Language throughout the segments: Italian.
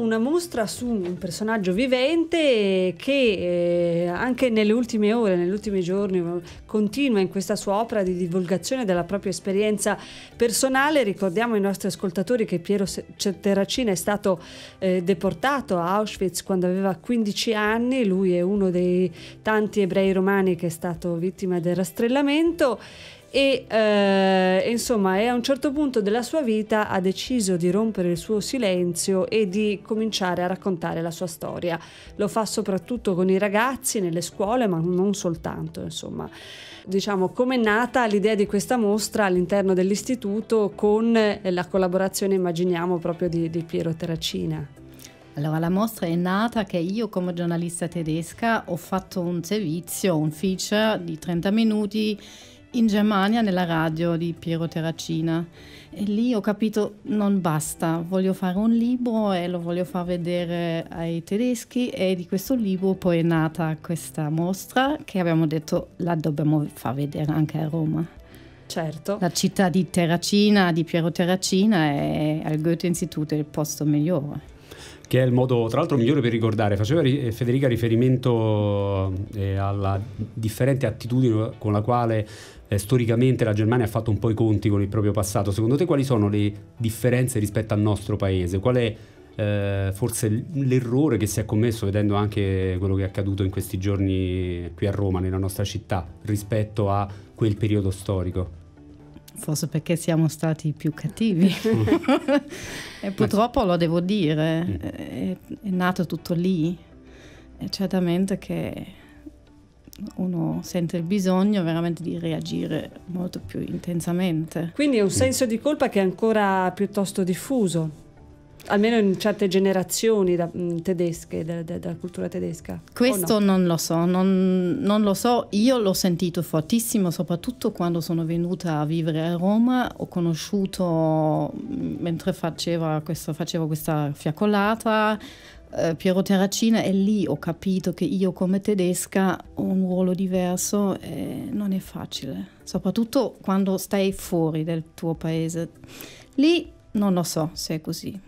una mostra su un personaggio vivente che eh, anche nelle ultime ore, negli ultimi giorni, continua in questa sua opera di divulgazione della propria esperienza personale. Ricordiamo ai nostri ascoltatori che Piero Terracina è stato eh, deportato a Auschwitz quando aveva 15 anni, lui è uno dei tanti ebrei romani che è stato vittima del rastrellamento e eh, insomma a un certo punto della sua vita ha deciso di rompere il suo silenzio e di cominciare a raccontare la sua storia. Lo fa soprattutto con i ragazzi nelle scuole, ma non soltanto, insomma. Diciamo come è nata l'idea di questa mostra all'interno dell'istituto con la collaborazione, immaginiamo, proprio di, di Piero Terracina. Allora, la mostra è nata che io come giornalista tedesca ho fatto un servizio, un feature di 30 minuti in Germania nella radio di Piero Terracina e lì ho capito non basta, voglio fare un libro e lo voglio far vedere ai tedeschi e di questo libro poi è nata questa mostra che abbiamo detto la dobbiamo far vedere anche a Roma. Certo. La città di Terracina, di Piero Terracina è al Goethe institut è il posto migliore che è il modo tra l'altro migliore per ricordare. Faceva eh, Federica riferimento eh, alla differente attitudine con la quale eh, storicamente la Germania ha fatto un po' i conti con il proprio passato, secondo te quali sono le differenze rispetto al nostro paese? Qual è eh, forse l'errore che si è commesso vedendo anche quello che è accaduto in questi giorni qui a Roma, nella nostra città, rispetto a quel periodo storico? Forse perché siamo stati più cattivi. e purtroppo lo devo dire, mm. eh, è, è nato tutto lì. E certamente che uno sente il bisogno veramente di reagire molto più intensamente. Quindi è un senso di colpa che è ancora piuttosto diffuso almeno in certe generazioni da, mm, tedesche, della da, da cultura tedesca. Questo no? non lo so, non, non, lo so, io l'ho sentito fortissimo, soprattutto quando sono venuta a vivere a Roma, ho conosciuto, mm, mentre facevo questa, facevo questa fiaccolata, eh, Piero Terracina e lì ho capito che io come tedesca ho un ruolo diverso e non è facile, soprattutto quando stai fuori del tuo paese. Lì non lo so se è così.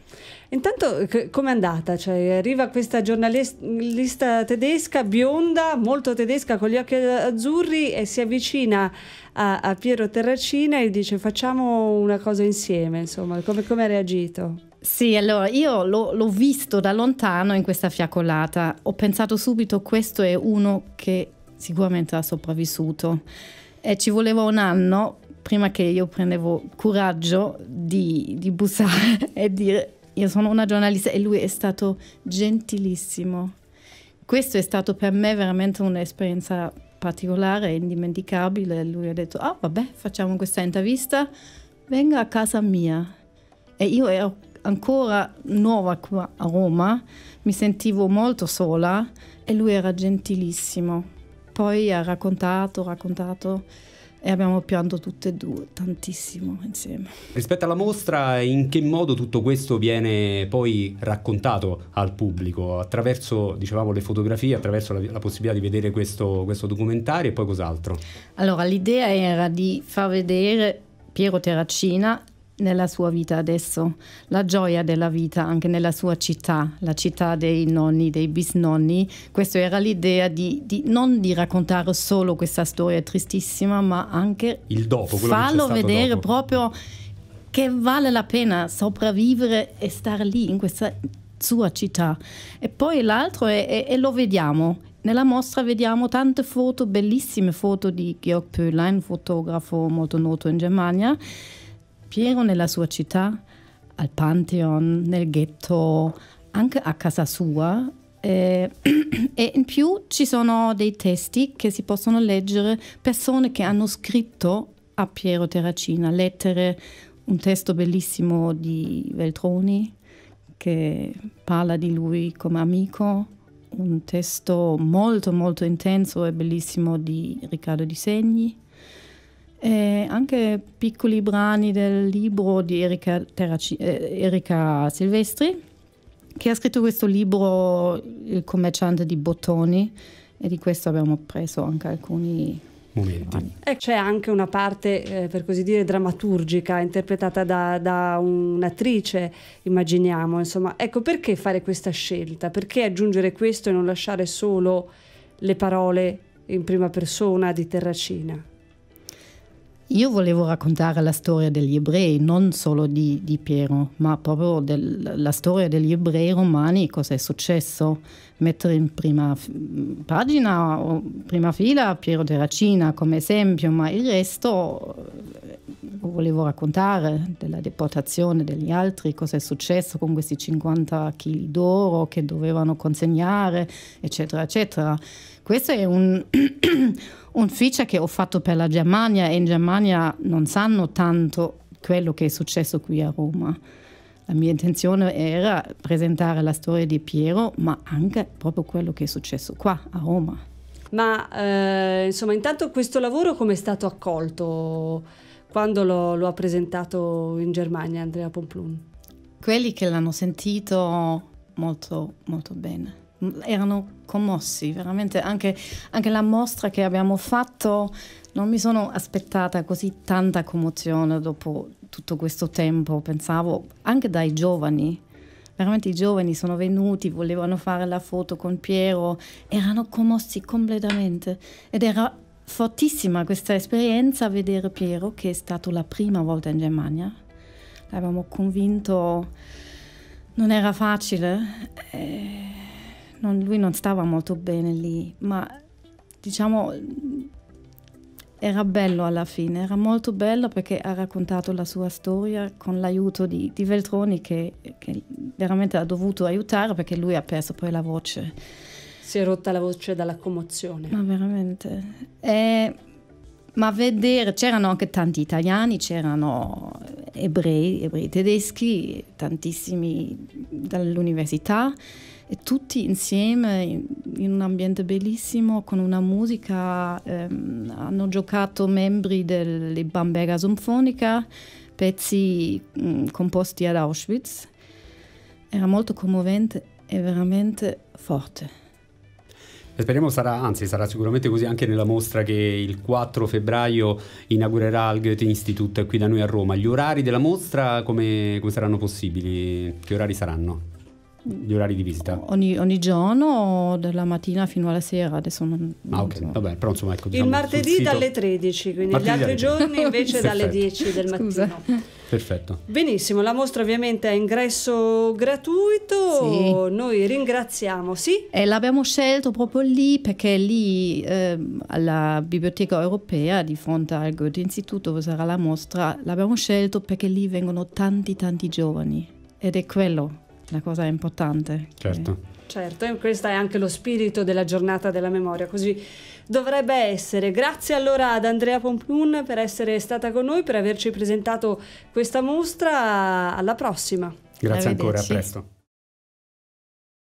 Intanto com'è andata? Cioè, arriva questa giornalista tedesca, bionda, molto tedesca, con gli occhi azzurri e si avvicina a, a Piero Terracina e dice facciamo una cosa insieme, insomma, come ha reagito? Sì, allora io l'ho, l'ho visto da lontano in questa fiaccolata, ho pensato subito questo è uno che sicuramente ha sopravvissuto e ci voleva un anno prima che io prendevo coraggio di, di bussare e dire io sono una giornalista e lui è stato gentilissimo. Questo è stato per me veramente un'esperienza particolare e indimenticabile. Lui ha detto, ah oh, vabbè, facciamo questa intervista, venga a casa mia. E io ero ancora nuova qua a Roma, mi sentivo molto sola e lui era gentilissimo. Poi ha raccontato, raccontato e abbiamo pianto tutte e due tantissimo insieme. Rispetto alla mostra, in che modo tutto questo viene poi raccontato al pubblico? Attraverso, dicevamo, le fotografie, attraverso la, la possibilità di vedere questo, questo documentario e poi cos'altro? Allora, l'idea era di far vedere Piero Terracina nella sua vita adesso, la gioia della vita anche nella sua città, la città dei nonni, dei bisnonni. Questa era l'idea di, di, non di raccontare solo questa storia tristissima, ma anche il dopo, farlo vedere dopo. proprio che vale la pena sopravvivere e stare lì in questa sua città. E poi l'altro è, e lo vediamo. Nella mostra vediamo tante foto, bellissime foto di Georg Pöhlein, fotografo molto noto in Germania Piero nella sua città, al Pantheon, nel ghetto, anche a casa sua. e in più ci sono dei testi che si possono leggere, persone che hanno scritto a Piero Terracina, lettere, un testo bellissimo di Veltroni che parla di lui come amico, un testo molto molto intenso e bellissimo di Riccardo Di Segni e anche piccoli brani del libro di Erika, Terraci, eh, Erika, Silvestri, che ha scritto questo libro Il commerciante di bottoni e di questo abbiamo preso anche alcuni momenti. E c'è anche una parte, eh, per così dire, drammaturgica, interpretata da, da un'attrice, immaginiamo. Insomma, ecco perché fare questa scelta? Perché aggiungere questo e non lasciare solo le parole in prima persona di Terracina? Io volevo raccontare la storia degli ebrei, non solo di, di Piero, ma proprio del, la storia degli ebrei romani, cosa è successo mettere in prima pagina o prima fila Piero Terracina come esempio, ma il resto eh, volevo raccontare della deportazione degli altri, cosa è successo con questi 50 kg d'oro che dovevano consegnare, eccetera, eccetera. Questo è un, un feature che ho fatto per la Germania e in Germania non sanno tanto quello che è successo qui a Roma la mia intenzione era presentare la storia di Piero, ma anche proprio quello che è successo qua a Roma. Ma eh, insomma, intanto questo lavoro come è stato accolto quando lo, lo ha presentato in Germania Andrea Pomplun? Quelli che l'hanno sentito molto, molto bene erano commossi, veramente anche, anche, la mostra che abbiamo fatto, non mi sono aspettata così tanta commozione dopo tutto questo tempo, pensavo anche dai giovani. Veramente i giovani sono venuti, volevano fare la foto con Piero, erano commossi completamente ed era fortissima questa esperienza vedere Piero che è stato la prima volta in Germania. L'avevamo convinto, non era facile. E eh, non, lui non stava molto bene lì, ma diciamo era bello alla fine, era molto bello perché ha raccontato la sua storia con l'aiuto di, di, Veltroni che, che, veramente ha dovuto aiutare perché lui ha perso poi la voce. Si è rotta la voce dalla commozione. Ma veramente. E, ma vedere, c'erano anche tanti italiani, c'erano ebrei, ebrei tedeschi, tantissimi dall'università, e tutti insieme in un ambiente bellissimo con una musica. Ehm, hanno giocato membri delle Bamberga Sinfonica, pezzi mh, mm, composti ad Auschwitz. Era molto commovente e veramente forte. Speriamo sarà, anzi sarà sicuramente così anche nella mostra che il 4 febbraio inaugurerà il Goethe Institute qui da noi a Roma. Gli orari della mostra come, come saranno possibili? Che orari saranno? Gli orari di visita? Ogni, ogni giorno, dalla mattina fino alla sera. Adesso non, ah, non ah, ok, so. vabbè, però insomma ecco. Diciamo, il martedì dalle 13, quindi martedì gli altri giorni invece dalle 10 del mattino. Perfetto. Benissimo, la mostra ovviamente è ingresso gratuito, sì. noi ringraziamo, sì? E l'abbiamo scelto proprio lì perché lì eh, alla Biblioteca Europea di fronte al Goethe Instituto sarà la mostra, l'abbiamo scelto perché lì vengono tanti tanti giovani ed è quello la cosa importante. Certo. Che... Certo, e questo è anche lo spirito della giornata della memoria, così dovrebbe essere. Grazie allora ad Andrea Pompun per essere stata con noi, per averci presentato questa mostra. Alla prossima. Grazie ancora, a presto.